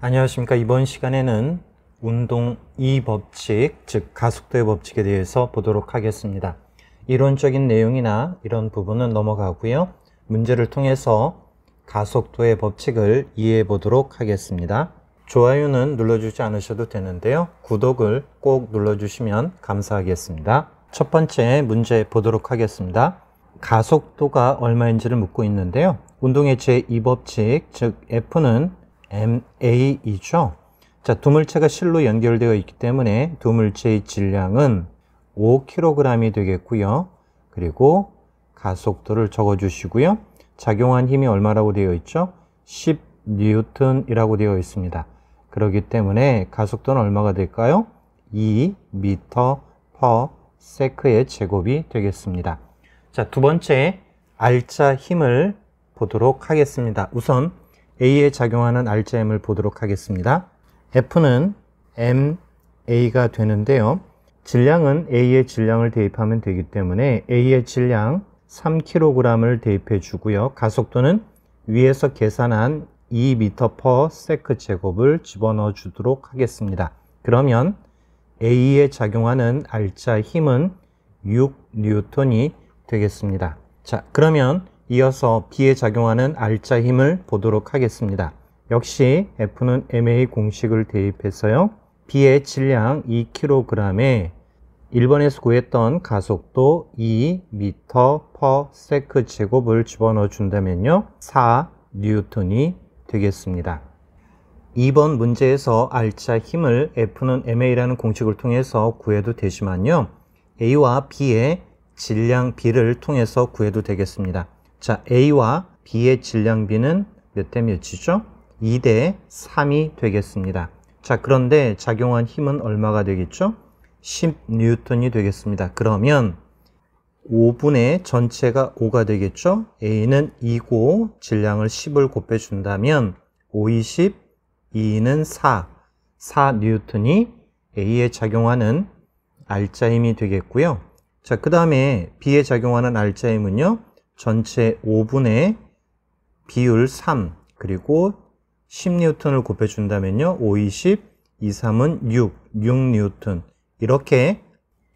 안녕하십니까. 이번 시간에는 운동 이 법칙, 즉 가속도의 법칙에 대해서 보도록 하겠습니다. 이론적인 내용이나 이런 부분은 넘어가고요. 문제를 통해서 가속도의 법칙을 이해해 보도록 하겠습니다. 좋아요는 눌러주지 않으셔도 되는데요. 구독을 꼭 눌러주시면 감사하겠습니다. 첫 번째 문제 보도록 하겠습니다. 가속도가 얼마인지를 묻고 있는데요. 운동의 제2법칙, 즉 F는 MA이죠. 자, 두 물체가 실로 연결되어 있기 때문에 두 물체의 질량은 5kg이 되겠고요. 그리고 가속도를 적어 주시고요. 작용한 힘이 얼마라고 되어 있죠? 10N이라고 되어 있습니다. 그렇기 때문에 가속도는 얼마가 될까요? 2m/s의 제곱이 되겠습니다. 자, 두 번째 알차 힘을 보도록 하겠습니다. 우선 A에 작용하는 알짜임을 보도록 하겠습니다. F는 MA가 되는데요. 질량은 A의 질량을 대입하면 되기 때문에 A의 질량 3kg을 대입해 주고요. 가속도는 위에서 계산한 2m/sec 제곱을 집어넣어 주도록 하겠습니다. 그러면 A에 작용하는 알짜 힘은 6N이 되겠습니다. 자, 그러면 이어서 B에 작용하는 R자 힘을 보도록 하겠습니다. 역시 F는 MA 공식을 대입해서요. B의 질량 2kg에 1번에서 구했던 가속도 2m/sec 제곱을 집어넣어 준다면요. 4 n 이 되겠습니다. 2번 문제에서 R자 힘을 F는 MA라는 공식을 통해서 구해도 되지만요. A와 B의 질량 B를 통해서 구해도 되겠습니다. 자, A와 B의 질량비는 몇 대 몇이죠? 2 대 3이 되겠습니다. 자, 그런데 작용한 힘은 얼마가 되겠죠? 10N이 되겠습니다. 그러면 5분의 전체가 5가 되겠죠? A는 2고 질량을 10을 곱해준다면 5이 10, 2는 4, 4N이 A에 작용하는 알짜힘이 되겠고요. 자, 그 다음에 B에 작용하는 알짜힘은요 전체 5분의 비율 3 그리고 10N을 뉴 곱해준다면요. 5, 20, 2, 3은 6, 6N 뉴 이렇게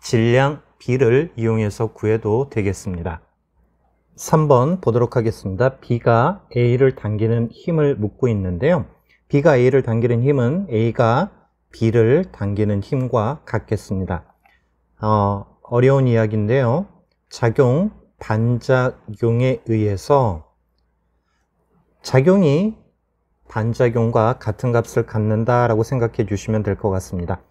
질량 B를 이용해서 구해도 되겠습니다. 3번 보도록 하겠습니다. B가 A를 당기는 힘을 묻고 있는데요. B가 A를 당기는 힘은 A가 B를 당기는 힘과 같겠습니다. 어, 어려운 이야기인데요. 작용 반작용에 의해서 작용이 반작용과 같은 값을 갖는다라고 생각해 주시면 될 것 같습니다.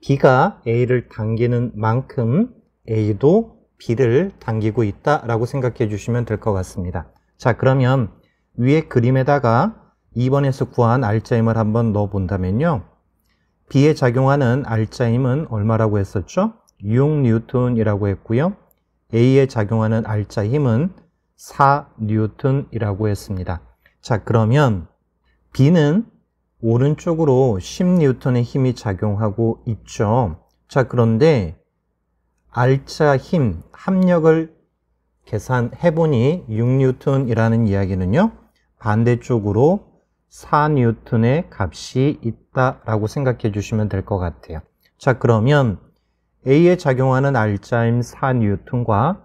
B가 A를 당기는 만큼 A도 B를 당기고 있다라고 생각해 주시면 될 것 같습니다. 자, 그러면 위에 그림에다가 2번에서 구한 알짜임을 한번 넣어 본다면요. B에 작용하는 알짜임은 얼마라고 했었죠? 6 뉴턴이라고 했고요. A에 작용하는 R자 힘은 4N이라고 뉴 했습니다. 자, 그러면 B는 오른쪽으로 10N의 뉴 힘이 작용하고 있죠. 자, 그런데 R자 힘, 합력을 계산해보니 6N이라는 뉴 이야기는요. 반대쪽으로 4N의 뉴 값이 있다라고 생각해 주시면 될 것 같아요. 자, 그러면 A에 작용하는 알자임 4뉴턴과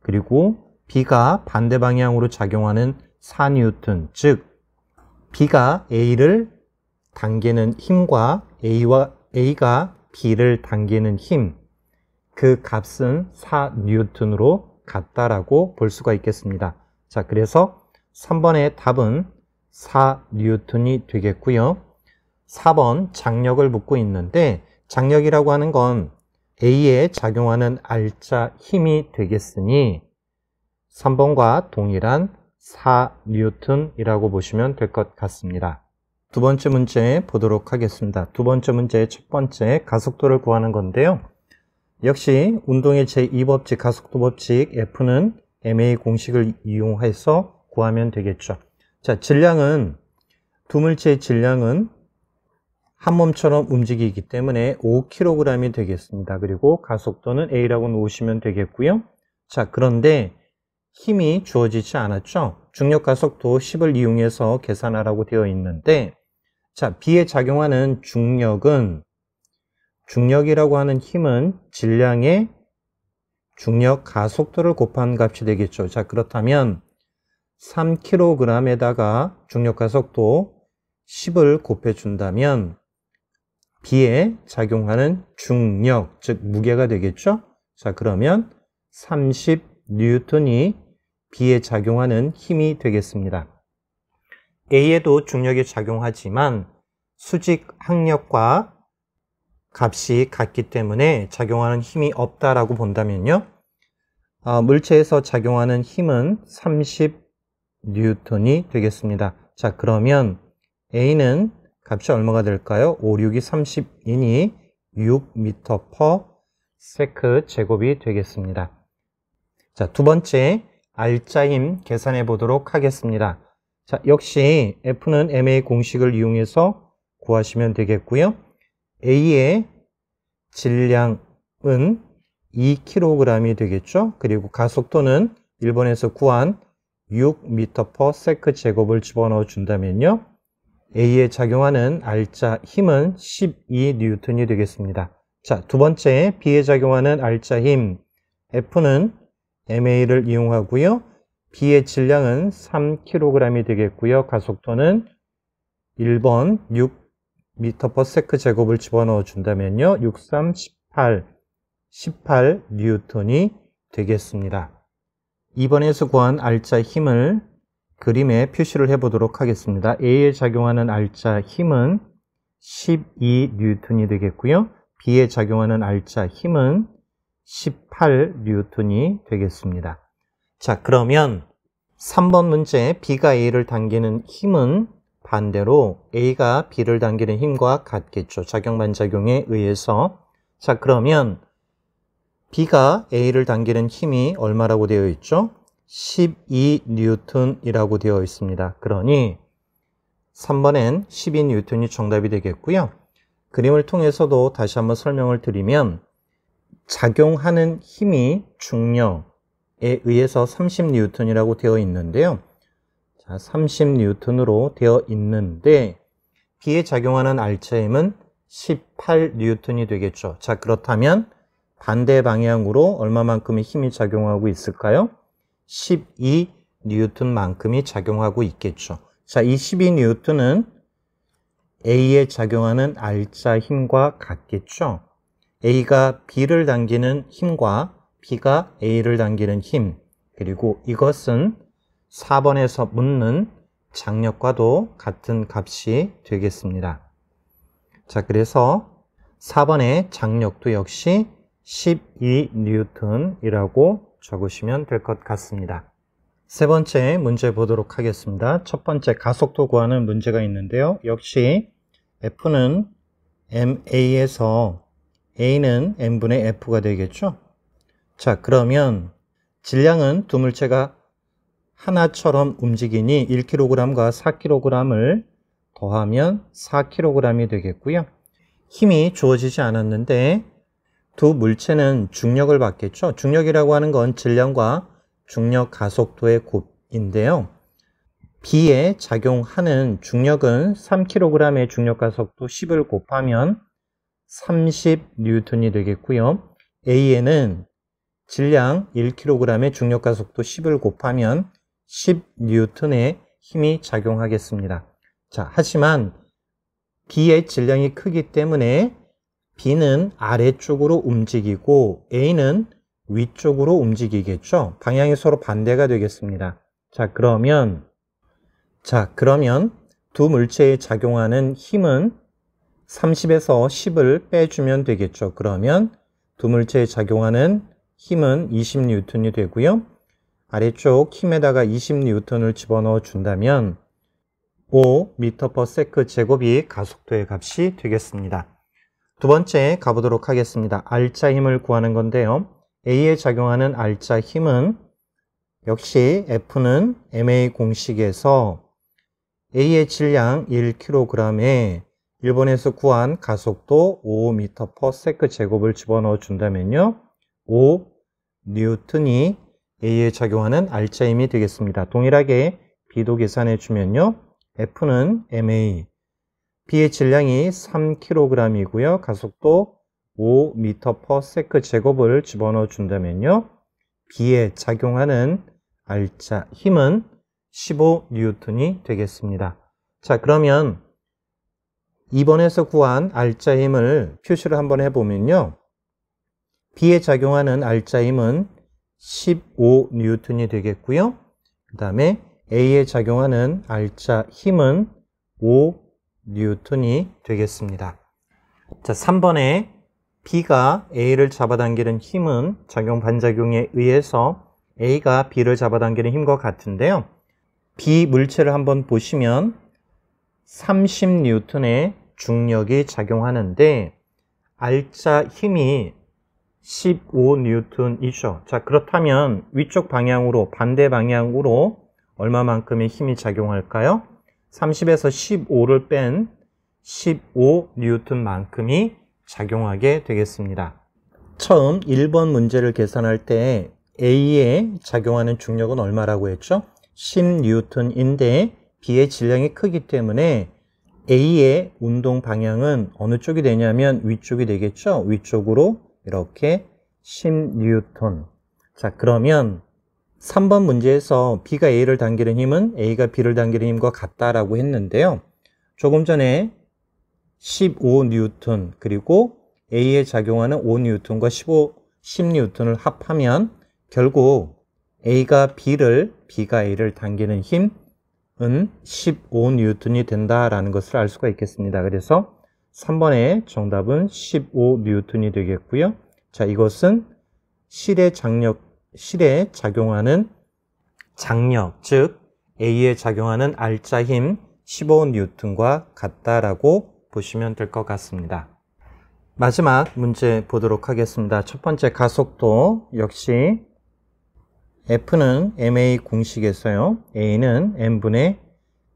그리고 B가 반대 방향으로 작용하는 4뉴턴, 즉 B가 A를 당기는 힘과 A와 A가 B를 당기는 힘, 그 값은 4뉴턴으로 같다라고 볼 수가 있겠습니다. 자, 그래서 3번의 답은 4뉴턴이 되겠고요. 4번 장력을 묻고 있는데 장력이라고 하는 건 A에 작용하는 알자 힘이 되겠으니 3번과 동일한 4N이라고 보시면 될 것 같습니다. 두 번째 문제 보도록 하겠습니다. 두 번째 문제의 첫 번째 가속도를 구하는 건데요. 역시 운동의 제2법칙 가속도 법칙 F는 MA 공식을 이용해서 구하면 되겠죠. 자, 질량은 두물체의 질량은 한 몸처럼 움직이기 때문에 5kg이 되겠습니다. 그리고 가속도는 A라고 놓으시면 되겠고요. 자, 그런데 힘이 주어지지 않았죠? 중력 가속도 10을 이용해서 계산하라고 되어 있는데 자, B에 작용하는 중력은 중력이라고 하는 힘은 질량의 중력 가속도를 곱한 값이 되겠죠. 자, 그렇다면 3kg에다가 중력 가속도 10을 곱해 준다면 B에 작용하는 중력, 즉 무게가 되겠죠? 자, 그러면 30 n 이 B에 작용하는 힘이 되겠습니다. A에도 중력이 작용하지만 수직 항력과 값이 같기 때문에 작용하는 힘이 없다라고 본다면요. 아, 물체에서 작용하는 힘은 30 n 이 되겠습니다. 자, 그러면 A는 값이 얼마가 될까요? 5, 6이 30이니 6m per 세크 제곱이 되겠습니다. 자, 두 번째 알짜임 계산해 보도록 하겠습니다. 자, 역시 F는 MA 공식을 이용해서 구하시면 되겠고요. A의 질량은 2kg이 되겠죠. 그리고 가속도는 일본에서 구한 6m per 세크 제곱을 집어넣어 준다면요. A에 작용하는 R자 힘은 12N이 되겠습니다. 자, 두 번째 B에 작용하는 R자 힘 F는 MA를 이용하고요. B의 질량은 3kg이 되겠고요. 가속도는 1번 6m/s 제곱을 집어넣어 준다면요. 63, 18, 18 뉴턴이 되겠습니다. 이번에서 구한 R자 힘을 그림에 표시를 해보도록 하겠습니다. A에 작용하는 알짜 힘은 12N이 되겠고요. B에 작용하는 알짜 힘은 18N이 되겠습니다. 자, 그러면 3번 문제 B가 A를 당기는 힘은 반대로 A가 B를 당기는 힘과 같겠죠. 작용 반작용에 의해서. 자, 그러면 B가 A를 당기는 힘이 얼마라고 되어 있죠? 12N이라고 뉴 되어 있습니다. 그러니 3번엔 12N이 뉴 정답이 되겠고요. 그림을 통해서도 다시 한번 설명을 드리면 작용하는 힘이 중력에 의해서 30N이라고 뉴 되어 있는데요. 자, 30N으로 뉴 되어 있는데 비에 작용하는 알차 힘은 18N이 뉴 되겠죠. 자, 그렇다면 반대 방향으로 얼마만큼의 힘이 작용하고 있을까요? 12N만큼이 뉴 작용하고 있겠죠. 자, 이 12N은 뉴 A에 작용하는 R자 힘과 같겠죠. A가 B를 당기는 힘과 B가 A를 당기는 힘, 그리고 이것은 4번에서 묻는 장력과도 같은 값이 되겠습니다. 자, 그래서 4번의 장력도 역시 12N이라고 뉴 적으시면 될 것 같습니다. 세 번째 문제 보도록 하겠습니다. 첫 번째 가속도 구하는 문제가 있는데요. 역시 F는 MA에서 A는 M분의 F가 되겠죠? 자 그러면 질량은 두 물체가 하나처럼 움직이니 1kg과 4kg을 더하면 4kg이 되겠고요. 힘이 주어지지 않았는데 두 물체는 중력을 받겠죠. 중력이라고 하는 건 질량과 중력 가속도의 곱인데요. B에 작용하는 중력은 3kg의 중력 가속도 10을 곱하면 30N이 되겠고요. A에는 질량 1kg의 중력 가속도 10을 곱하면 10N의 힘이 작용하겠습니다. 자, 하지만 B의 질량이 크기 때문에 B는 아래쪽으로 움직이고 A는 위쪽으로 움직이겠죠. 방향이 서로 반대가 되겠습니다. 자, 그러면 자, 그러면 두 물체에 작용하는 힘은 30에서 10을 빼주면 되겠죠. 그러면 두 물체에 작용하는 힘은 20N이 되고요. 아래쪽 힘에다가 20N을 집어넣어 준다면 5 m/s 제곱이 가속도의 값이 되겠습니다. 두 번째 가보도록 하겠습니다. 알짜 힘을 구하는 건데요. A에 작용하는 알짜 힘은 역시 F는 MA 공식에서 A의 질량 1kg에 일본에서 구한 가속도 5m/sec 제곱을 집어넣어 준다면요. 5 뉴턴이 A에 작용하는 알짜 힘이 되겠습니다. 동일하게 B도 계산해 주면요. F는 MA B의 질량이 3kg이고요. 가속도 5m/sec 제곱을 집어넣어 준다면요. B에 작용하는 알짜 힘은 15N이 되겠습니다. 자, 그러면 2번에서 구한 알짜 힘을 표시를 한번 해보면요. B에 작용하는 알짜 힘은 15N이 되겠고요. 그 다음에 A에 작용하는 알짜 힘은 5 뉴턴이 되겠습니다. 자, 3번에 B가 A를 잡아당기는 힘은 작용 반작용에 의해서 A가 B를 잡아당기는 힘과 같은데요. B 물체를 한번 보시면 30N의 중력이 작용하는데 알짜 힘이 15N이죠. 자, 그렇다면 위쪽 방향으로 반대 방향으로 얼마만큼의 힘이 작용할까요? 30에서 15를 뺀 15N만큼이 작용하게 되겠습니다. 처음 1번 문제를 계산할 때 A에 작용하는 중력은 얼마라고 했죠? 10N인데 B의 질량이 크기 때문에 A의 운동 방향은 어느 쪽이 되냐면 위쪽이 되겠죠? 위쪽으로 이렇게 10N. 자, 그러면 3번 문제에서 B가 A를 당기는 힘은 A가 B를 당기는 힘과 같다라고 했는데요. 조금 전에 15N 그리고 A에 작용하는 5N과 15, 10N을 합하면 결국 A가 B를, B가 A를 당기는 힘은 15N이 된다라는 것을 알 수가 있겠습니다. 그래서 3번의 정답은 15N이 되겠고요. 자, 이것은 실의 장력 실에 작용하는 장력, 즉 A에 작용하는 알자힘 15N과 같다라고 보시면 될 것 같습니다. 마지막 문제 보도록 하겠습니다. 첫 번째 가속도 역시 F는 MA 공식에서요. A는 M분의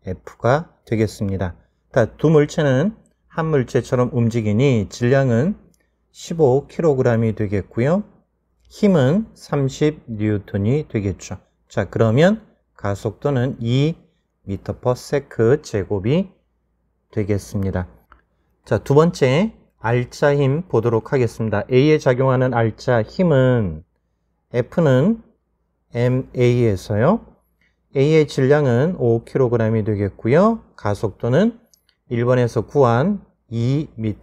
F가 되겠습니다. 두 물체는 한 물체처럼 움직이니 질량은 15kg이 되겠고요. 힘은 30N이 뉴 되겠죠. 자, 그러면 가속도는 2 m s 제곱이 되겠습니다. 자, 두 번째 알짜 힘 보도록 하겠습니다. A에 작용하는 알짜 힘은 F는 MA에서요. A의 질량은 5kg이 되겠고요. 가속도는 1번에서 구한 2 m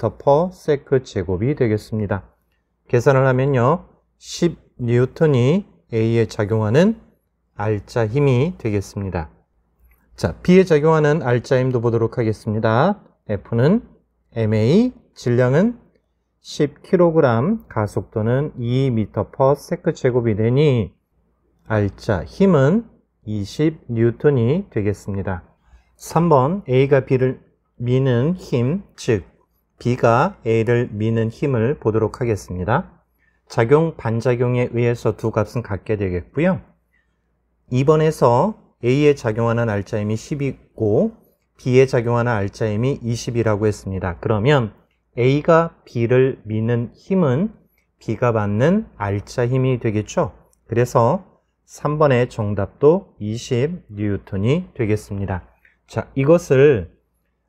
s 제곱이 되겠습니다. 계산을 하면요. 10N이 A에 작용하는 알짜 힘이 되겠습니다. 자, B에 작용하는 알짜 힘도 보도록 하겠습니다. F는 MA, 질량은 10kg, 가속도는 2m/sec 제곱이 되니 알짜 힘은 20N이 되겠습니다. 3번 A가 B를 미는 힘, 즉 B가 A를 미는 힘을 보도록 하겠습니다. 작용, 반작용에 의해서 두 값은 같게 되겠고요. 2번에서 A에 작용하는 알짜임이 10이고 B에 작용하는 알짜임이 20이라고 했습니다. 그러면 A가 B를 미는 힘은 B가 받는 알짜 힘이 되겠죠. 그래서 3번의 정답도 20N이 되겠습니다. 자, 이것을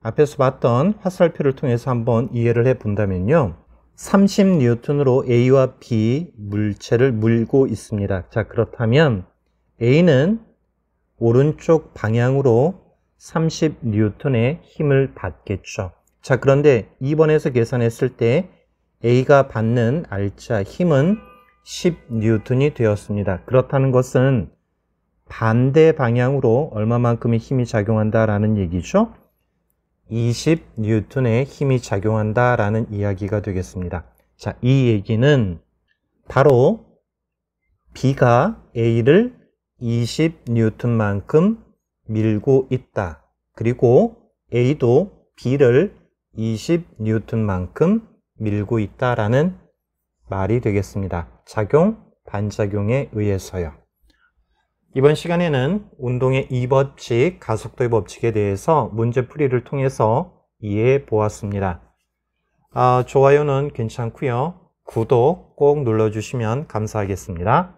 앞에서 봤던 화살표를 통해서 한번 이해를 해 본다면요. 30N으로 A와 B 물체를 물고 있습니다. 자, 그렇다면 A는 오른쪽 방향으로 30N의 힘을 받겠죠. 자, 그런데 2번에서 계산했을 때 A가 받는 알자 힘은 10N이 되었습니다. 그렇다는 것은 반대 방향으로 얼마만큼의 힘이 작용한다라는 얘기죠. 20뉴턴의 힘이 작용한다라는 이야기가 되겠습니다. 자, 이 얘기는 바로 B가 A를 20뉴턴만큼 밀고 있다. 그리고 A도 B를 20뉴턴만큼 밀고 있다라는 말이 되겠습니다. 작용, 반작용에 의해서요. 이번 시간에는 운동의 2법칙, 가속도의 법칙에 대해서 문제풀이를 통해서 이해해 보았습니다. 아, 좋아요는 괜찮고요. 구독 꼭 눌러주시면 감사하겠습니다.